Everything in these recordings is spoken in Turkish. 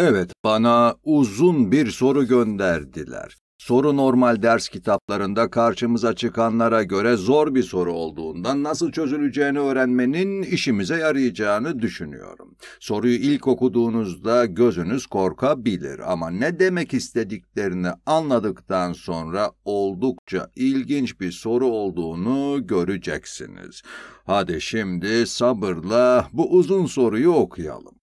Evet, bana uzun bir soru gönderdiler. Soru normal ders kitaplarında karşımıza çıkanlara göre zor bir soru olduğundan nasıl çözüleceğini öğrenmenin işimize yarayacağını düşünüyorum. Soruyu ilk okuduğunuzda gözünüz korkabilir ama ne demek istediklerini anladıktan sonra oldukça ilginç bir soru olduğunu göreceksiniz. Hadi şimdi sabırla bu uzun soruyu okuyalım.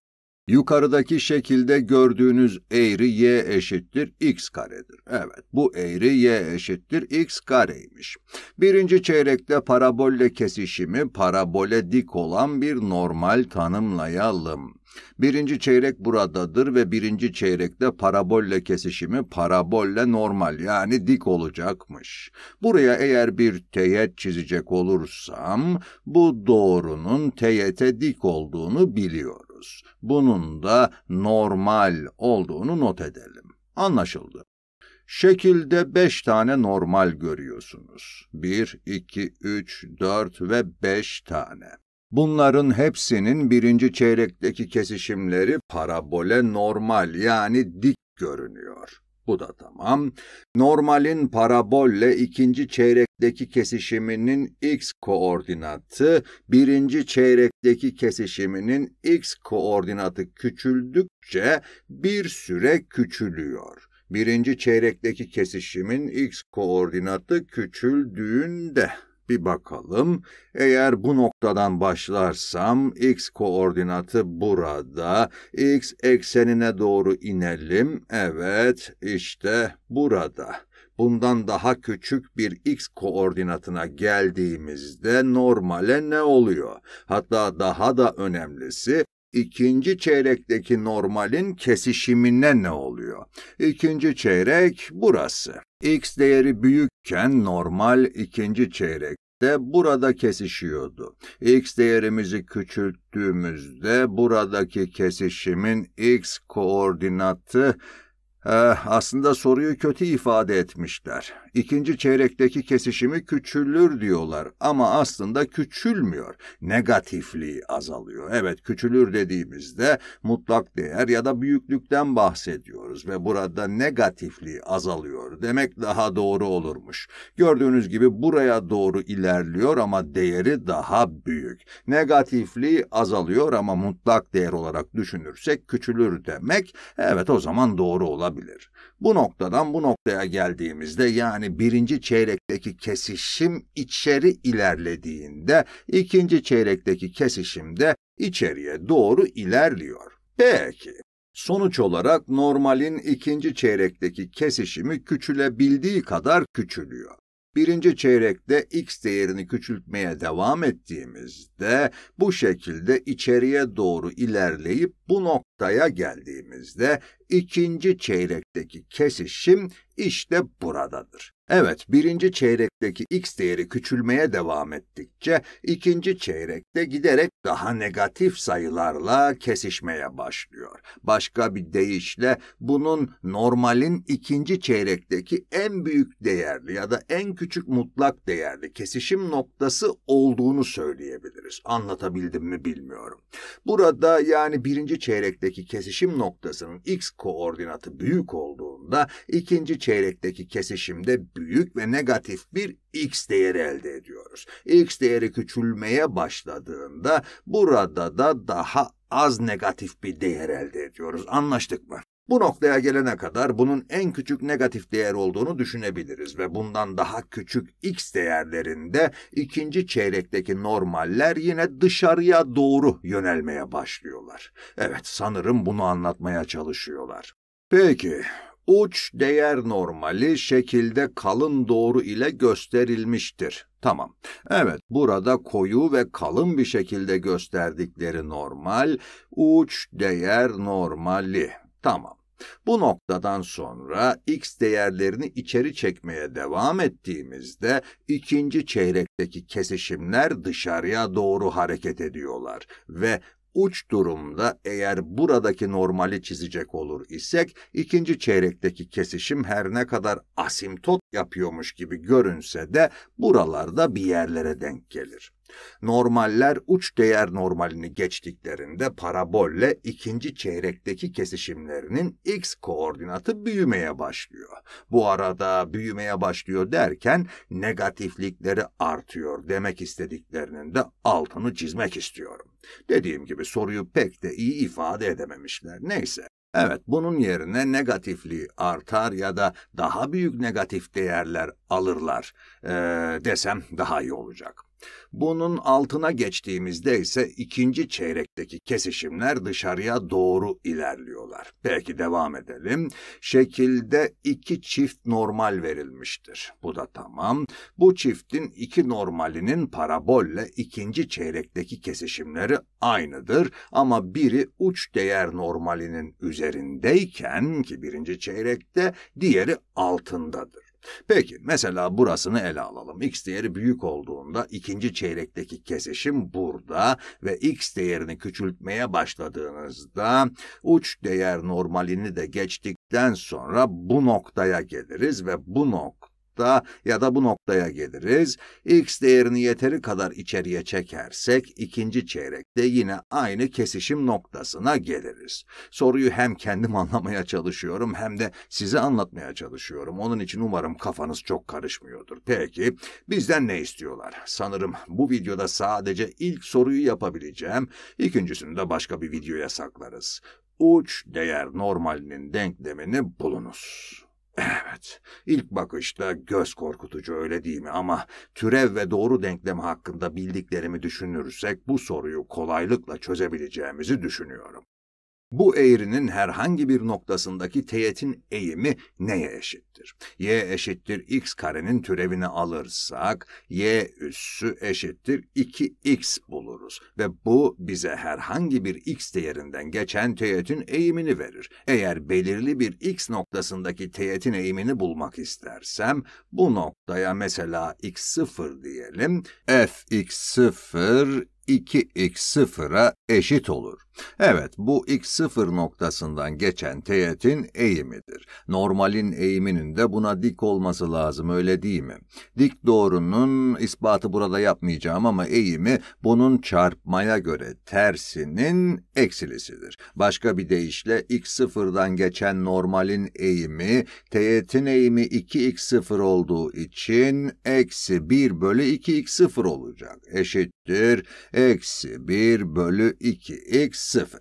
Yukarıdaki şekilde gördüğünüz eğri y eşittir x karedir. Evet, bu eğri y eşittir x kareymiş. Birinci çeyrekte parabolle kesişimi parabole dik olan bir normal tanımlayalım. Birinci çeyrek buradadır ve birinci çeyrekte parabolle kesişimi parabolle normal yani dik olacakmış. Buraya eğer bir teğet çizecek olursam bu doğrunun teğete dik olduğunu biliyorum yapıyoruz. Bunun da normal olduğunu not edelim. Anlaşıldı. Şekilde beş tane normal görüyorsunuz. Bir, iki, üç, dört ve beş tane. Bunların hepsinin birinci çeyrekteki kesişimleri parabole normal yani dik görünüyor. Bu da tamam. Normalin parabolle ikinci çeyrekteki kesişiminin x koordinatı, birinci çeyrekteki kesişiminin x koordinatı küçüldükçe bir süre küçülüyor. Birinci çeyrekteki kesişimin x koordinatı küçüldüğünde bir bakalım, eğer bu noktadan başlarsam x koordinatı burada, x eksenine doğru inelim, evet işte burada. Bundan daha küçük bir x koordinatına geldiğimizde normale ne oluyor? Hatta daha da önemlisi ikinci çeyrekteki normalin kesişimine ne oluyor? İkinci çeyrek burası. X değeri büyükken normal ikinci çeyrek de burada kesişiyordu. X değerimizi küçülttüğümüzde buradaki kesişimin x koordinatı eh, aslında soruyu kötü ifade etmişler ikinci çeyrekteki kesişimi küçülür diyorlar ama aslında küçülmüyor. Negatifliği azalıyor. Evet küçülür dediğimizde mutlak değer ya da büyüklükten bahsediyoruz ve burada negatifliği azalıyor demek daha doğru olurmuş. Gördüğünüz gibi buraya doğru ilerliyor ama değeri daha büyük. Negatifliği azalıyor ama mutlak değer olarak düşünürsek küçülür demek evet o zaman doğru olabilir. Bu noktadan bu noktaya geldiğimizde yani yani birinci çeyrekteki kesişim içeri ilerlediğinde ikinci çeyrekteki kesişim de içeriye doğru ilerliyor. Peki, sonuç olarak normalin ikinci çeyrekteki kesişimi küçülebildiği kadar küçülüyor. Birinci çeyrekte x değerini küçültmeye devam ettiğimizde bu şekilde içeriye doğru ilerleyip bu noktaya geldiğimizde ikinci çeyrekteki kesişim işte buradadır. Evet, birinci çeyrekteki x değeri küçülmeye devam ettikçe ikinci çeyrekte giderek daha negatif sayılarla kesişmeye başlıyor. Başka bir deyişle bunun normalin ikinci çeyrekteki en büyük değerli ya da en küçük mutlak değerli kesişim noktası olduğunu söyleyebiliriz. Anlatabildim mi bilmiyorum. Burada yani birinci çeyrekteki kesişim noktasının x koordinatı büyük olduğunda ikinci çeyrekteki kesişimde büyük ve negatif bir x değeri elde ediyoruz. x değeri küçülmeye başladığında burada da daha az negatif bir değer elde ediyoruz. Anlaştık mı? Bu noktaya gelene kadar bunun en küçük negatif değer olduğunu düşünebiliriz ve bundan daha küçük x değerlerinde ikinci çeyrekteki normaller yine dışarıya doğru yönelmeye başlıyorlar. Evet sanırım bunu anlatmaya çalışıyorlar. Peki, uç değer normali şekilde kalın doğru ile gösterilmiştir. Tamam. Evet, burada koyu ve kalın bir şekilde gösterdikleri normal uç değer normali. Tamam. Bu noktadan sonra x değerlerini içeri çekmeye devam ettiğimizde ikinci çeyrekteki kesişimler dışarıya doğru hareket ediyorlar ve uç durumda eğer buradaki normali çizecek olur isek ikinci çeyrekteki kesişim her ne kadar asimtot yapıyormuş gibi görünse de buralarda bir yerlere denk gelir. Normaller uç değer normalini geçtiklerinde parabolle ikinci çeyrekteki kesişimlerinin x koordinatı büyümeye başlıyor. Bu arada büyümeye başlıyor derken negatiflikleri artıyor demek istediklerinin de altını çizmek istiyorum. Dediğim gibi soruyu pek de iyi ifade edememişler. Neyse. Evet, bunun yerine negatifliği artar ya da daha büyük negatif değerler alırlar ee, desem daha iyi olacak. Bunun altına geçtiğimizde ise ikinci çeyrekteki kesişimler dışarıya doğru ilerliyorlar. Belki devam edelim. Şekilde iki çift normal verilmiştir. Bu da tamam. Bu çiftin iki normalinin parabolle ikinci çeyrekteki kesişimleri aynıdır ama biri uç değer normalinin üzerindeyken ki birinci çeyrekte diğeri altındadır. Peki mesela burasını ele alalım. X değeri büyük olduğunda ikinci çeyrekteki kesişim burada ve X değerini küçültmeye başladığınızda uç değer normalini de geçtikten sonra bu noktaya geliriz ve bu nokta nokta ya da bu noktaya geliriz. X değerini yeteri kadar içeriye çekersek ikinci çeyrekte yine aynı kesişim noktasına geliriz. Soruyu hem kendim anlamaya çalışıyorum hem de size anlatmaya çalışıyorum. Onun için umarım kafanız çok karışmıyordur. Peki bizden ne istiyorlar? Sanırım bu videoda sadece ilk soruyu yapabileceğim. İkincisini de başka bir videoya saklarız. Uç değer normalinin denklemini bulunuz. Evet, ilk bakışta göz korkutucu öyle değil mi ama türev ve doğru denklem hakkında bildiklerimi düşünürsek bu soruyu kolaylıkla çözebileceğimizi düşünüyorum. Bu eğrinin herhangi bir noktasındaki teğetin eğimi neye eşittir? y eşittir x karenin türevini alırsak y üssü eşittir 2x buluruz ve bu bize herhangi bir x değerinden geçen teğetin eğimini verir. Eğer belirli bir x noktasındaki teğetin eğimini bulmak istersem bu noktaya mesela x0 diyelim. f x0 2 x sıfıra eşit olur. Evet, bu x0 noktasından geçen teğetin eğimidir. Normalin eğiminin de buna dik olması lazım, öyle değil mi? Dik doğrunun ispatı burada yapmayacağım ama eğimi bunun çarpmaya göre tersinin eksilisidir. Başka bir deyişle x0'dan geçen normalin eğimi, teğetin eğimi 2x0 olduğu için eksi 1 bölü 2x0 olacak. Eşittir eksi 1 bölü 2 x 0.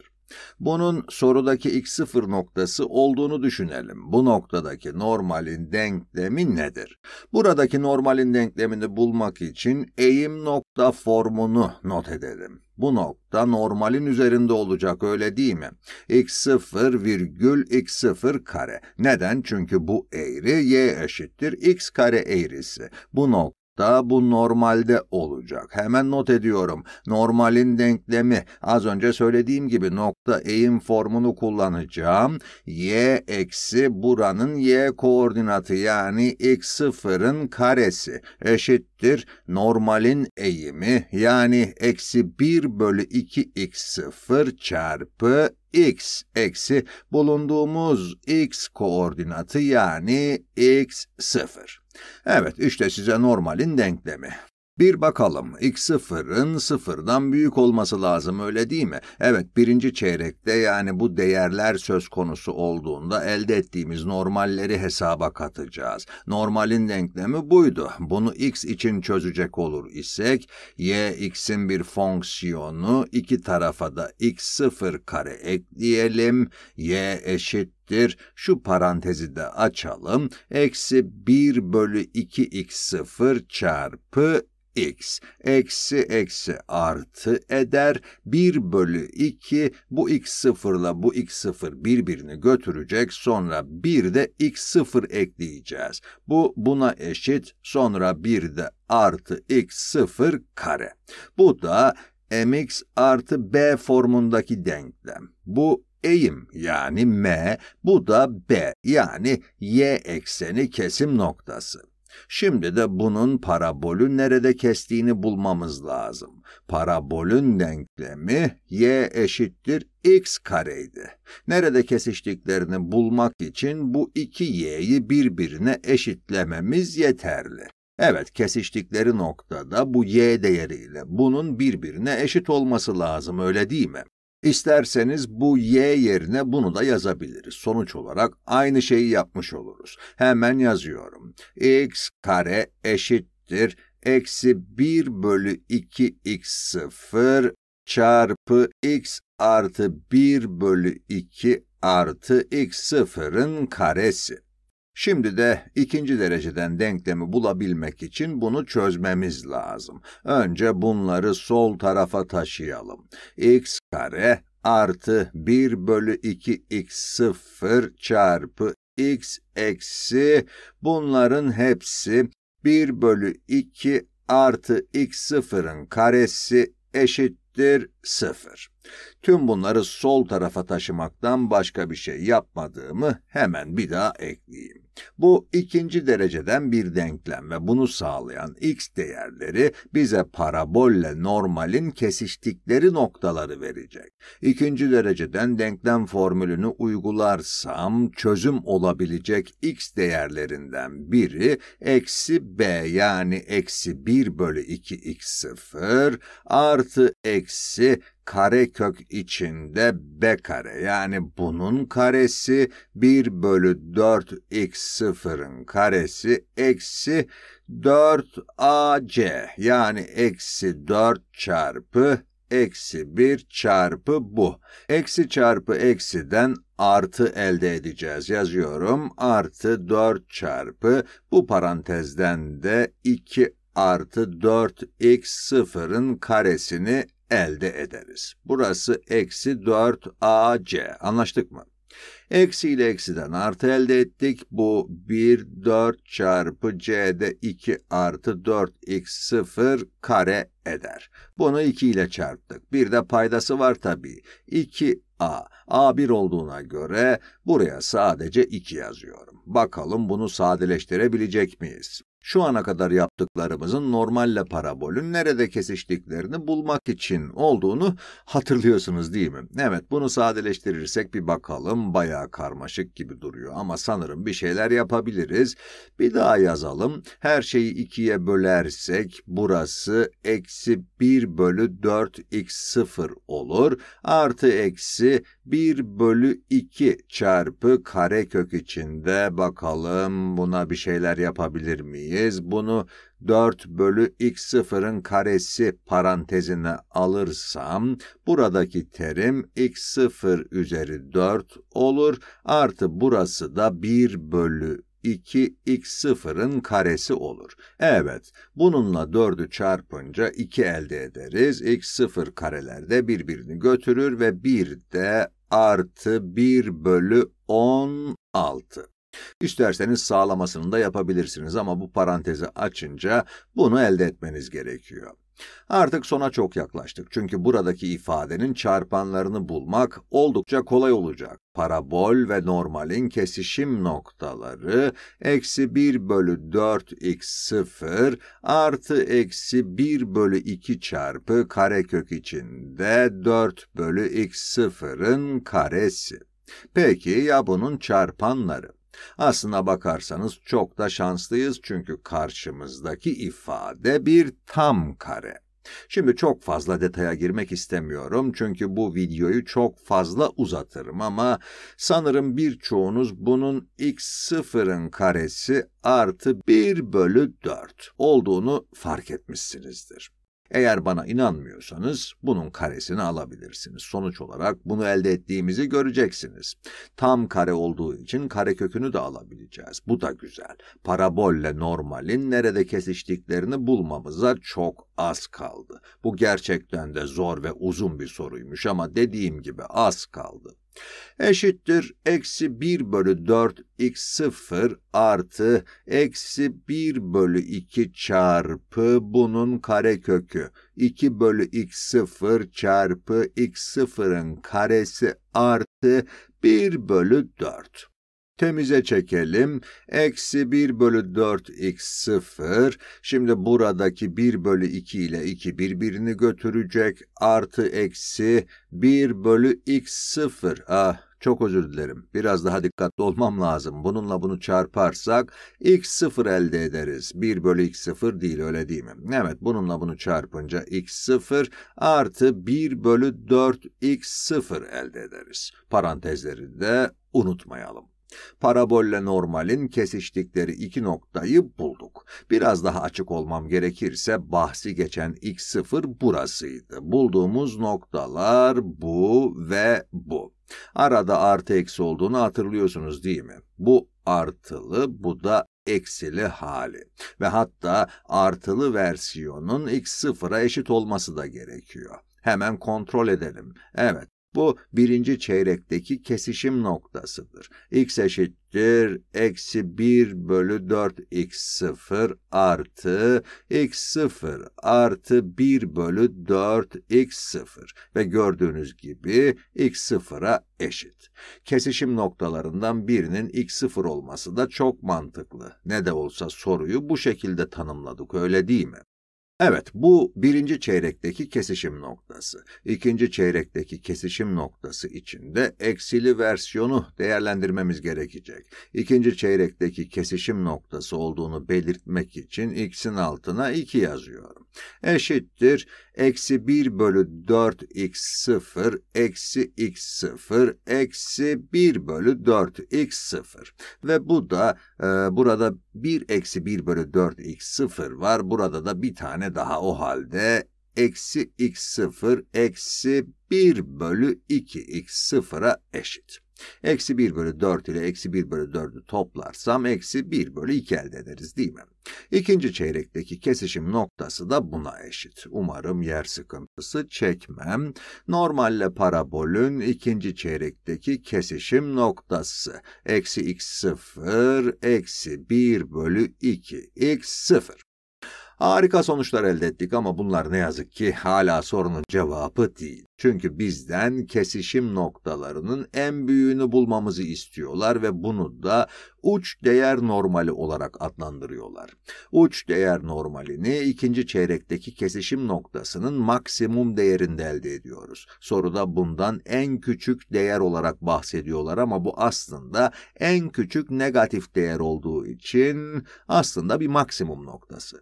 Bunun sorudaki x0 noktası olduğunu düşünelim. Bu noktadaki normalin denklemi nedir? Buradaki normalin denklemini bulmak için eğim nokta formunu not edelim. Bu nokta normalin üzerinde olacak öyle değil mi? x0 virgül x0 kare. Neden? Çünkü bu eğri y eşittir x kare eğrisi. Bu nokta da bu normalde olacak. Hemen not ediyorum. Normalin denklemi. Az önce söylediğim gibi nokta eğim formunu kullanacağım. Y eksi buranın y koordinatı yani x sıfırın karesi eşittir normalin eğimi yani eksi 1 bölü 2 x 0 çarpı x eksi bulunduğumuz x koordinatı yani x 0. Evet, işte size normalin denklemi. Bir bakalım, x sıfırın sıfırdan büyük olması lazım öyle değil mi? Evet, birinci çeyrekte yani bu değerler söz konusu olduğunda elde ettiğimiz normalleri hesaba katacağız. Normalin denklemi buydu. Bunu x için çözecek olur isek, y x'in bir fonksiyonu, iki tarafa da x sıfır kare ekleyelim, y eşittir eşittir. Şu parantezi de açalım. Eksi 1 bölü 2x0 çarpı x eksi eksi artı eder 1 bölü 2 bu x sıfırla bu x 0 birbirini götürecek sonra 1 de x 0 ekleyeceğiz. Bu buna eşit sonra 1 de artı x 0 kare. Bu da mx artı b formundaki denklem. Bu eğim yani M, bu da B yani Y ekseni kesim noktası. Şimdi de bunun parabolün nerede kestiğini bulmamız lazım. Parabolün denklemi y eşittir x kareydi. Nerede kesiştiklerini bulmak için bu iki y'yi birbirine eşitlememiz yeterli. Evet, kesiştikleri noktada bu y değeriyle bunun birbirine eşit olması lazım, öyle değil mi? İsterseniz bu y yerine bunu da yazabiliriz. Sonuç olarak aynı şeyi yapmış oluruz. Hemen yazıyorum. x kare eşittir eksi 1 bölü 2x sıfır çarpı x artı 1 bölü 2 artı x sıfırın karesi. Şimdi de ikinci dereceden denklemi bulabilmek için bunu çözmemiz lazım. Önce bunları sol tarafa taşıyalım. x kare artı 1 bölü 2x sıfır çarpı x eksi bunların hepsi 1 bölü 2 artı x sıfırın karesi eşittir 0. Tüm bunları sol tarafa taşımaktan başka bir şey yapmadığımı hemen bir daha ekleyeyim. Bu ikinci dereceden bir denklem ve bunu sağlayan x değerleri bize parabolle normalin kesiştikleri noktaları verecek. İkinci dereceden denklem formülünü uygularsam çözüm olabilecek x değerlerinden biri eksi b yani eksi 1 bölü 2 x sıfır artı eksi kare kök içinde b kare yani bunun karesi 1 bölü 4 x sıfırın karesi eksi 4 ac yani eksi 4 çarpı eksi 1 çarpı bu. Eksi çarpı eksiden artı elde edeceğiz. Yazıyorum artı 4 çarpı bu parantezden de 2 artı 4x sıfırın karesini elde ederiz. Burası eksi 4ac. Anlaştık mı? Eksi ile eksiden artı elde ettik. Bu 1, 4 çarpı c'de 2 artı 4 x 0 kare eder. Bunu 2 ile çarptık. Bir de paydası var tabii. 2a. a1 olduğuna göre buraya sadece 2 yazıyorum. Bakalım bunu sadeleştirebilecek miyiz? şu ana kadar yaptıklarımızın normalle parabolün nerede kesiştiklerini bulmak için olduğunu hatırlıyorsunuz değil mi? Evet, bunu sadeleştirirsek bir bakalım bayağı karmaşık gibi duruyor ama sanırım bir şeyler yapabiliriz. Bir daha yazalım. Her şeyi ikiye bölersek burası eksi 1 bölü 4 x 0 olur. Artı eksi 1 bölü 2 çarpı karekök içinde bakalım buna bir şeyler yapabilir miyim? merkez bunu 4 bölü x sıfırın karesi parantezine alırsam buradaki terim x sıfır üzeri 4 olur artı burası da 1 bölü 2 x sıfırın karesi olur. Evet, bununla 4'ü çarpınca 2 elde ederiz. x sıfır karelerde birbirini götürür ve 1 de artı 1 bölü 16. İsterseniz sağlamasını da yapabilirsiniz ama bu parantezi açınca bunu elde etmeniz gerekiyor. Artık sona çok yaklaştık çünkü buradaki ifadenin çarpanlarını bulmak oldukça kolay olacak. Parabol ve normalin kesişim noktaları eksi 1 bölü 4x0 artı eksi 1 bölü 2 çarpı karekök içinde 4 bölü x0'ın karesi. Peki ya bunun çarpanları? Aslına bakarsanız çok da şanslıyız çünkü karşımızdaki ifade bir tam kare. Şimdi çok fazla detaya girmek istemiyorum çünkü bu videoyu çok fazla uzatırım ama sanırım birçoğunuz bunun x sıfırın karesi artı 1 bölü 4 olduğunu fark etmişsinizdir. Eğer bana inanmıyorsanız bunun karesini alabilirsiniz. Sonuç olarak bunu elde ettiğimizi göreceksiniz. Tam kare olduğu için kare kökünü de alabileceğiz. Bu da güzel. Parabolle normalin nerede kesiştiklerini bulmamıza çok az kaldı. Bu gerçekten de zor ve uzun bir soruymuş ama dediğim gibi az kaldı eşittir eksi 1 bölü 4 x 0 artı eksi 1 bölü 2 çarpı bunun karekökü 2 bölü x 0 çarpı x 0'ın karesi artı 1 bölü 4. Temize çekelim. Eksi 1 bölü 4 x 0. Şimdi buradaki 1 bölü 2 ile 2 birbirini götürecek. Artı eksi 1 bölü x 0. Ah çok özür dilerim. Biraz daha dikkatli olmam lazım. Bununla bunu çarparsak x 0 elde ederiz. 1 bölü x 0 değil öyle değil mi? Evet bununla bunu çarpınca x 0 artı 1 bölü 4 x 0 elde ederiz. Parantezleri de unutmayalım. Parabolle normalin kesiştikleri iki noktayı bulduk. Biraz daha açık olmam gerekirse bahsi geçen x0 burasıydı. Bulduğumuz noktalar bu ve bu. Arada artı eksi olduğunu hatırlıyorsunuz değil mi? Bu artılı, bu da eksili hali ve hatta artılı versiyonun x sıfıra eşit olması da gerekiyor. Hemen kontrol edelim. Evet, bu birinci çeyrekteki kesişim noktasıdır. x eşittir eksi 1 bölü 4x0 artı x0 artı 1 bölü 4x0 ve gördüğünüz gibi x0'a eşit. Kesişim noktalarından birinin x0 olması da çok mantıklı. Ne de olsa soruyu bu şekilde tanımladık öyle değil mi? Evet, bu birinci çeyrekteki kesişim noktası. İkinci çeyrekteki kesişim noktası içinde eksili versiyonu değerlendirmemiz gerekecek. İkinci çeyrekteki kesişim noktası olduğunu belirtmek için x'in altına 2 yazıyorum. Eşittir, eksi 1 bölü 4 x 0, eksi x 0, eksi 1 bölü 4 x 0. Ve bu da, e, burada 1 eksi 1 bölü 4 x 0 var, burada da bir tane tane daha o halde eksi x0 eksi 1 bölü 2x0'a eşit. Eksi 1 bölü 4 ile eksi 1 bölü 4'ü toplarsam eksi 1 bölü 2 elde ederiz değil mi? İkinci çeyrekteki kesişim noktası da buna eşit. Umarım yer sıkıntısı çekmem. Normalle parabolün ikinci çeyrekteki kesişim noktası. Eksi x0, eksi 1 bölü 2 x0. Harika sonuçlar elde ettik ama bunlar ne yazık ki hala sorunun cevabı değil. Çünkü bizden kesişim noktalarının en büyüğünü bulmamızı istiyorlar ve bunu da uç değer normali olarak adlandırıyorlar. Uç değer normalini ikinci çeyrekteki kesişim noktasının maksimum değerinde elde ediyoruz. Soruda bundan en küçük değer olarak bahsediyorlar ama bu aslında en küçük negatif değer olduğu için aslında bir maksimum noktası.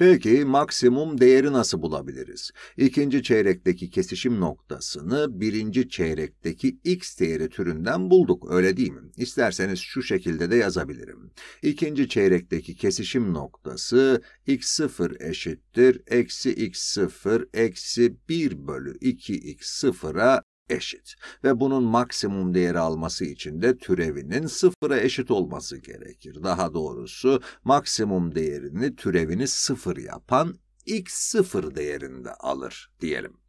Peki maksimum değeri nasıl bulabiliriz? İkinci çeyrekteki kesişim noktasını birinci çeyrekteki x değeri türünden bulduk öyle değil mi? İsterseniz şu şekilde de yazabilirim. İkinci çeyrekteki kesişim noktası x0 eşittir eksi x0 eksi 1 bölü 2x0'a eşit ve bunun maksimum değeri alması için de türevinin sıfıra eşit olması gerekir. Daha doğrusu maksimum değerini türevini sıfır yapan x sıfır değerinde alır diyelim.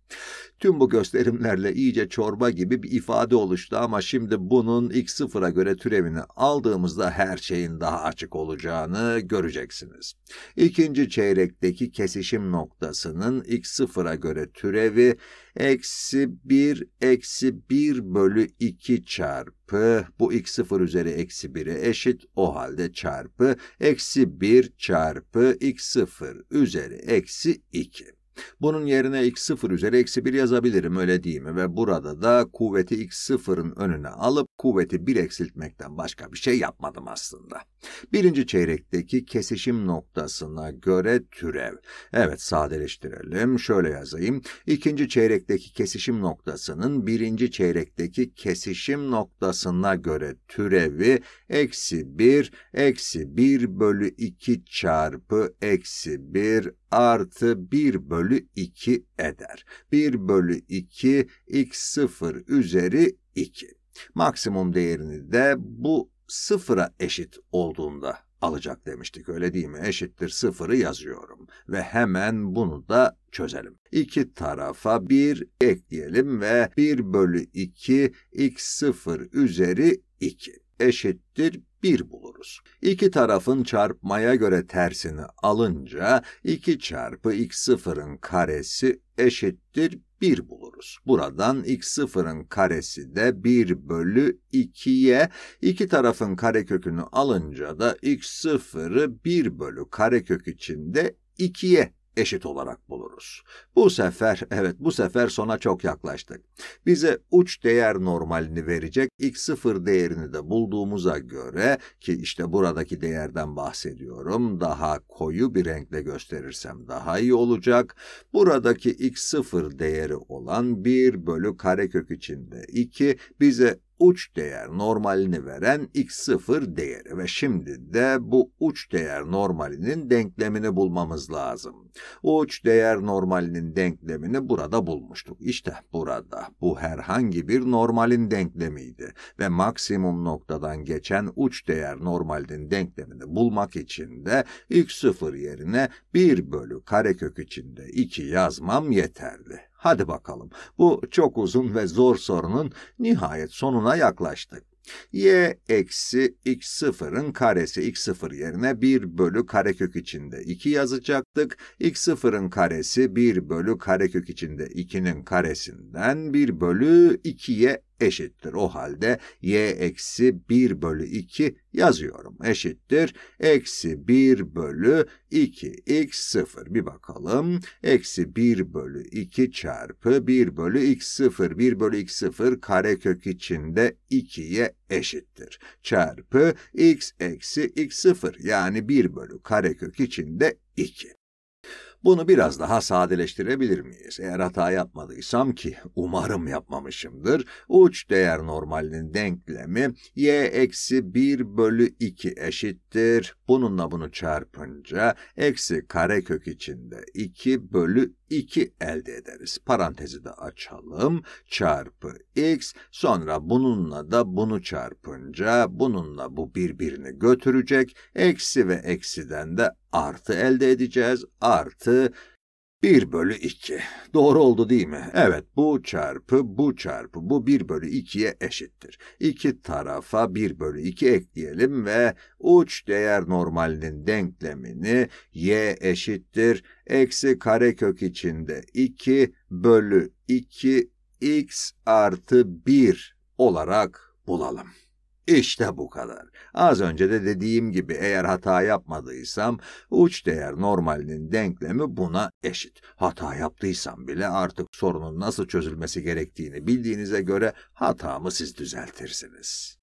Tüm bu gösterimlerle iyice çorba gibi bir ifade oluştu ama şimdi bunun ilk sıfıra göre türevini aldığımızda her şeyin daha açık olacağını göreceksiniz. İkinci çeyrekteki kesişim noktasının ilk sıfıra göre türevi eksi 1 eksi 1 bölü 2 çarpı bu x 0 üzeri eksi 1'e eşit o halde çarpı eksi 1 çarpı x 0 üzeri eksi 2. Bunun yerine x0 üzeri eksi 1 yazabilirim öyle değil mi? Ve burada da kuvveti x0'ın önüne alıp kuvveti 1 eksiltmekten başka bir şey yapmadım aslında. Birinci çeyrekteki kesişim noktasına göre türev. Evet sadeleştirelim. Şöyle yazayım. İkinci çeyrekteki kesişim noktasının birinci çeyrekteki kesişim noktasına göre türevi eksi 1 eksi 1 bölü 2 çarpı eksi 1 artı 1 bölü bölü 2 eder. 1 bölü 2 x0 üzeri 2. Maksimum değerini de bu sıfıra eşit olduğunda alacak demiştik öyle değil mi? Eşittir sıfırı yazıyorum ve hemen bunu da çözelim. İki tarafa 1 ekleyelim ve 1 bölü 2 x0 üzeri 2 eşittir 1 buluruz. İki tarafın çarpmaya göre tersini alınca 2 çarpı x sıfırın karesi eşittir 1 buluruz. Buradan x sıfırın karesi de 1 bölü 2'ye iki tarafın karekökünü alınca da x sıfırı 1 bölü karekök içinde 2'ye eşit olarak buluruz. Bu sefer, evet bu sefer sona çok yaklaştık. Bize uç değer normalini verecek x0 değerini de bulduğumuza göre ki işte buradaki değerden bahsediyorum. Daha koyu bir renkle gösterirsem daha iyi olacak. Buradaki x0 değeri olan 1 bölü karekök içinde 2 bize uç değer normalini veren x0 değeri ve şimdi de bu uç değer normalinin denklemini bulmamız lazım. Uç değer normalinin denklemini burada bulmuştuk. İşte burada. Bu herhangi bir normalin denklemiydi ve maksimum noktadan geçen uç değer normalinin denklemini bulmak için de x0 yerine 1 bölü karekök içinde 2 yazmam yeterli. Hadi bakalım. Bu çok uzun ve zor sorunun nihayet sonuna yaklaştık. y eksi x sıfırın karesi x sıfır yerine 1 bölü karekök içinde 2 yazacaktık. x sıfırın karesi 1 bölü karekök içinde 2'nin karesinden 1 bölü 2'ye eşittir. O halde y eksi 1 bölü 2 yazıyorum. Eşittir. Eksi 1 bölü 2 x 0. Bir bakalım. Eksi 1 bölü 2 çarpı 1 bölü x 0. 1 bölü x 0 karekök içinde 2'ye eşittir. Çarpı x eksi x 0 yani 1 bölü karekök içinde 2. Bunu biraz daha sadeleştirebilir miyiz? Eğer hata yapmadıysam ki umarım yapmamışımdır. Uç değer normalinin denklemi y eksi 1 bölü 2 eşittir. Bununla bunu çarpınca eksi karekök içinde 2 bölü 2 elde ederiz. Parantezi de açalım. Çarpı x sonra bununla da bunu çarpınca bununla bu birbirini götürecek. Eksi ve eksiden de artı elde edeceğiz. Artı 1 bölü 2. Doğru oldu değil mi? Evet, bu çarpı, bu çarpı, bu 1 bölü 2'ye eşittir. İki tarafa 1 bölü 2 ekleyelim ve uç değer normalinin denklemini y eşittir. Eksi karekök içinde 2 bölü 2 x artı 1 olarak bulalım. İşte bu kadar. Az önce de dediğim gibi eğer hata yapmadıysam uç değer normalinin denklemi buna eşit. Hata yaptıysam bile artık sorunun nasıl çözülmesi gerektiğini bildiğinize göre hatamı siz düzeltirsiniz.